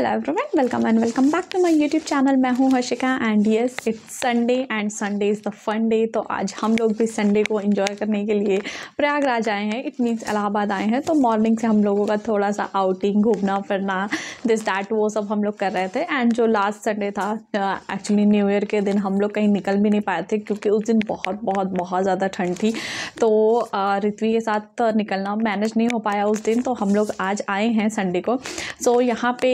Hello everyone welcome and welcome back to my YouTube channel मैं हूं Harshika and yes it's Sunday and Sunday is the fun day तो आज हम लोग भी संडे को एंजॉय करने के लिए प्रयागराज आए हैं इट मीन्स इलाहाबाद आए हैं तो मॉर्निंग से हम लोगों का थोड़ा सा आउटिंग घूमना फिरना दिस डैट वो सब हम लोग कर रहे थे एंड जो लास्ट संडे था एक्चुअली न्यू ईयर के दिन हम लोग कहीं निकल भी नहीं पाए थे क्योंकि उस दिन बहुत बहुत बहुत ज़्यादा ठंड थी तो uh, ऋतवी के साथ निकलना मैनेज नहीं हो पाया उस दिन तो हम लोग आज आए हैं संडे को सो so, यहाँ पे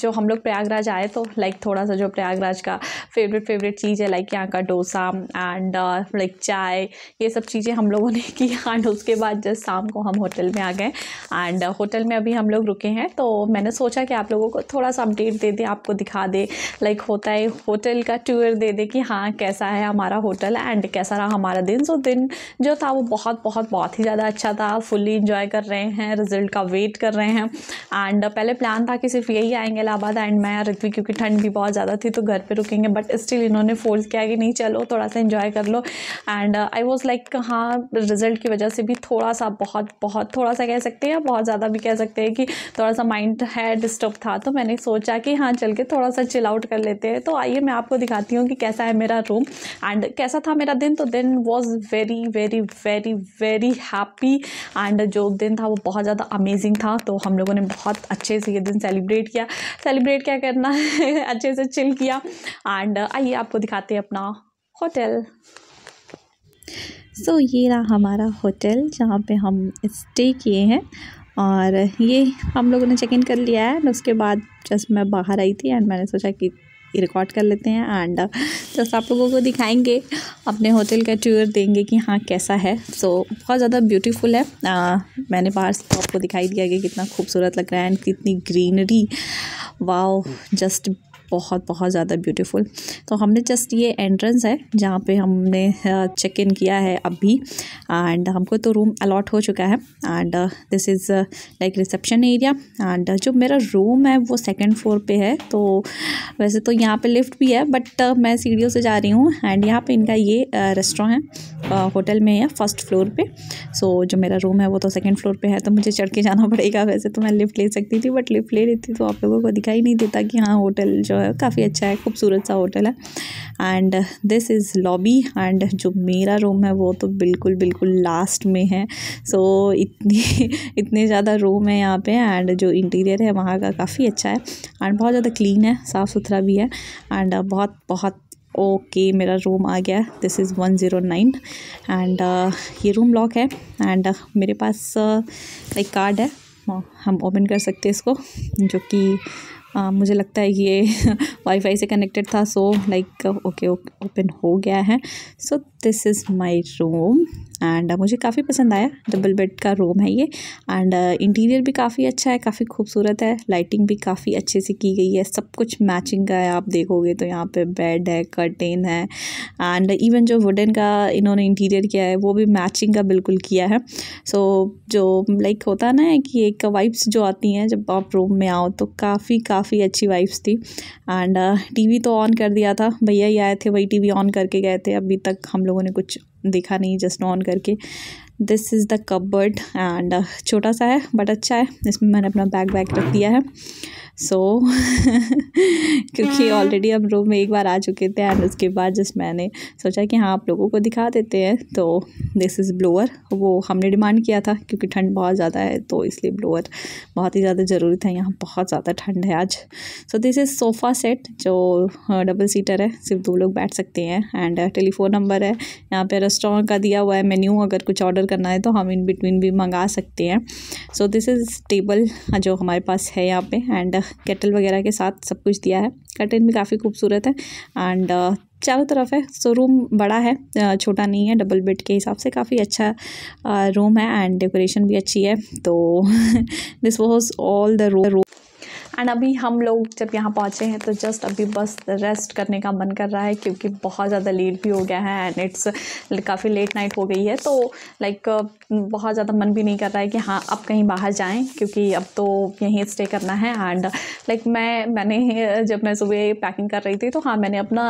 जो हम लोग प्रयागराज आए तो लाइक थोड़ा सा जो प्रयागराज का फेवरेट फेवरेट चीज़ है लाइक यहाँ का डोसा एंड लाइक uh, चाय ये सब चीज़ें हम लोगों ने की एंड उसके बाद जस्ट शाम को हम होटल में आ गए एंड uh, होटल में अभी हम लोग रुके हैं तो मैंने सोचा कि आप लोगों को थोड़ा सा अपडेट दे दें आपको दिखा दे लाइक होता है होटल का टूर दे दे कि हाँ कैसा है हमारा होटल एंड कैसा रहा हमारा दिन सो दिन जो था वो बहुत बहुत बहुत ही ज़्यादा अच्छा था फुल्ली इंजॉय कर रहे हैं रिज़ल्ट का वेट कर रहे हैं एंड uh, पहले प्लान था कि सिर्फ यही आए जाएंगे इलाहाबाद एंड मैं रुकवी क्योंकि ठंड भी बहुत ज़्यादा थी तो घर पे रुकेंगे बट स्टिल इन्होंने फोर्स किया कि नहीं चलो थोड़ा सा इन्जॉय कर लो एंड आई वॉज लाइक हाँ रिजल्ट की वजह से भी थोड़ा सा बहुत बहुत थोड़ा सा कह सकते हैं बहुत ज़्यादा भी कह सकते हैं कि थोड़ा सा माइंड है डिस्टर्ब था तो मैंने सोचा कि हाँ चल के थोड़ा सा चिल आउट कर लेते हैं तो आइए मैं आपको दिखाती हूँ कि कैसा है मेरा रूम एंड कैसा था मेरा दिन तो दिन was very very very very happy and जो दिन था वो बहुत ज़्यादा अमेजिंग था तो हम लोगों ने बहुत अच्छे से ये दिन सेलिब्रेट किया सेलिब्रेट क्या करना है अच्छे से चिल किया एंड uh, आइए आपको दिखाते हैं अपना होटल सो so, ये रहा हमारा होटल जहाँ पे हम स्टे किए हैं और ये हम लोगों ने चेक इन कर लिया है उसके बाद जस्ट मैं बाहर आई थी एंड मैंने सोचा कि रिकॉर्ड कर लेते हैं एंड जस्ट आप लोगों को दिखाएंगे अपने होटल का टूर देंगे कि हाँ कैसा है सो so, बहुत ज़्यादा ब्यूटीफुल है आ, uh, मैंने बाहर से आपको दिखाई दिया कि कितना खूबसूरत लग रहा है एंड कितनी ग्रीनरी वाओ जस्ट बहुत बहुत ज़्यादा ब्यूटीफुल तो हमने जस्ट ये एंट्रेंस है जहाँ पे हमने चेक इन किया है अभी एंड हमको तो रूम अलॉट हो चुका है and this is like reception area and जो मेरा रूम है वो सेकेंड फ्लोर पे है तो वैसे तो यहाँ पे लिफ्ट भी है बट मैं सीढ़ियों से जा रही हूँ एंड यहाँ पे इनका ये रेस्टोरेंट है होटल में है फर्स्ट फ्लोर पे सो so, जो मेरा रूम है वो तो सेकेंड फ्लोर पे है तो मुझे चढ़ के जाना पड़ेगा वैसे तो मैं लिफ्ट ले सकती थी बट लिफ्ट ले लेती तो आप लोगों को दिखाई नहीं देता कि हाँ होटल जो है काफ़ी अच्छा है खूबसूरत सा होटल है and this is lobby and जो मेरा रूम है वो तो बिल्कुल बिल्कुल लास्ट में है सो so, इतनी इतने ज़्यादा रूम है यहाँ पे एंड जो इंटीरियर है वहाँ का काफ़ी अच्छा है एंड बहुत ज़्यादा क्लीन है साफ़ सुथरा भी है एंड बहुत बहुत ओके okay, मेरा रूम आ गया this is one zero nine and ये रूम लॉक है एंड uh, मेरे पास लाइक uh, कार्ड है हम ओपन कर सकते हैं इसको जो कि आ, हाँ, मुझे लगता है ये वाईफाई से कनेक्टेड था सो लाइक ओके ओपन हो गया है so this is my room and मुझे काफ़ी पसंद आया डबल बेड का रूम है ये एंड इंटीरियर uh, भी काफ़ी अच्छा है काफ़ी खूबसूरत है लाइटिंग भी काफ़ी अच्छे से की गई है सब कुछ मैचिंग का है आप देखोगे तो यहाँ पे बेड है कर्टेन है एंड इवन जो वुडन का इन्होंने इंटीरियर किया है वो भी मैचिंग का बिल्कुल किया है सो so, जो लाइक like, होता ना है कि एक वाइब्स जो आती हैं जब आप रूम में आओ तो काफ़ी काफ़ी अच्छी वाइब्स थी एंड टी uh, तो ऑन कर दिया था भैया ही आए थे वही टी ऑन करके गए थे अभी तक हम लोगों ने कुछ देखा नहीं जस्ट ऑन करके this is the cupboard and छोटा सा है बट अच्छा है इसमें मैंने अपना बैग बैग रख दिया है सो so, क्योंकि ऑलरेडी hmm. हम रूम में एक बार आ चुके थे एंड उसके बाद जस्ट मैंने सोचा कि हाँ आप लोगों को दिखा देते हैं तो दिस इज़ ब्लोअर वो हमने डिमांड किया था क्योंकि ठंड बहुत ज़्यादा है तो इसलिए ब्लोअर बहुत ही ज़्यादा ज़रूरी था यहाँ बहुत ज़्यादा ठंड है आज so this is sofa set जो डबल uh, सीटर है सिर्फ दो लोग बैठ सकते हैं एंड टेलीफ़ोन नंबर है यहाँ पर रेस्टोरेंट का दिया हुआ है मेन्यू अगर कुछ ऑर्डर करना है तो हम इन बिटवीन भी मंगा सकते हैं सो दिस इज़ टेबल जो हमारे पास है यहाँ पे एंड केटल uh, वगैरह के साथ सब कुछ दिया है कर्टन भी काफ़ी खूबसूरत है एंड uh, चारों तरफ है सो रूम बड़ा है छोटा नहीं है डबल बेड के हिसाब से काफ़ी अच्छा रूम है एंड डेकोरेशन भी अच्छी है तो this was all the room and अभी हम लोग जब यहाँ पहुँचे हैं तो जस्ट अभी बस रेस्ट करने का मन कर रहा है क्योंकि बहुत ज़्यादा लेट भी हो गया है एंड इट्स काफ़ी लेट नाइट हो गई है तो लाइक बहुत ज़्यादा मन भी नहीं कर रहा है कि हाँ अब कहीं बाहर जाएँ क्योंकि अब तो यहीं स्टे करना है एंड लाइक मैं मैंने जब मैं सुबह पैकिंग कर रही थी तो हाँ मैंने अपना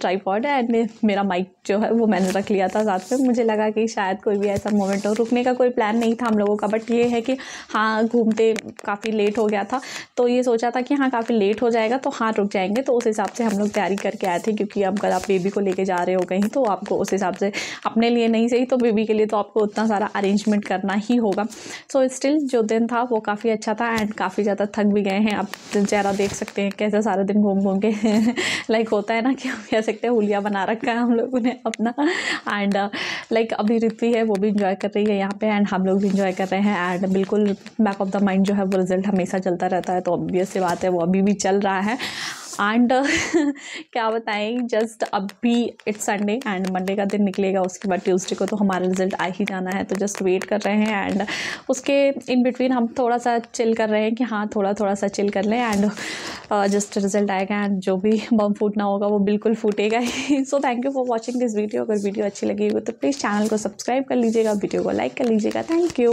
ट्राईपॉड uh, एंड मेरा माइक जो है वो मैंने रख लिया था साथ में मुझे लगा कि शायद कोई भी ऐसा मोमेंट हो रुकने का कोई प्लान नहीं था हम लोगों का बट ये है कि हाँ घूमते काफ़ी लेट हो गया था तो ये सोचा था कि हाँ काफ़ी लेट हो जाएगा तो हाँ रुक जाएंगे तो उस हिसाब से हम लोग तैयारी करके आए थे क्योंकि अब अगर आप बेबी को लेके जा रहे हो कहीं तो आपको उस हिसाब से अपने लिए नहीं सही तो बेबी के लिए तो आपको उतना सारा अरेंजमेंट करना ही होगा सो so, स्टिल जो दिन था वो काफ़ी अच्छा था एंड काफ़ी ज़्यादा थक भी गए हैं आप चेहरा देख सकते हैं कैसे सारा दिन घूम घूम के लाइक होता है ना कि हम कह सकते हैं हुलिया बना रखा है हम लोगों ने अपना एंड लाइक uh, अभी रितवी है वो भी इंजॉय कर रही है यहाँ पे एंड हम लोग भी इंजॉय कर रहे हैं एंड बिल्कुल बैक ऑफ द माइंड जो है वो रिजल्ट हमेशा चलता रहता है तो ऑब्वियस ऑब्वियस से बात है वो अभी भी चल रहा है एंड क्या बताएं जस्ट अभी इट्स संडे एंड मंडे का दिन निकलेगा उसके बाद ट्यूसडे को तो हमारा रिजल्ट आ ही जाना है तो जस्ट वेट कर रहे हैं एंड उसके इन बिटवीन हम थोड़ा सा चिल कर रहे हैं कि हाँ थोड़ा थोड़ा सा चिल कर लें एंड जस्ट रिजल्ट आएगा एंड जो भी बम फूटना होगा वो बिल्कुल फूटेगा ही so thank you for watching this video अगर वीडियो अच्छी लगी हो तो प्लीज़ चैनल को सब्सक्राइब कर लीजिएगा वीडियो को लाइक कर लीजिएगा थैंक यू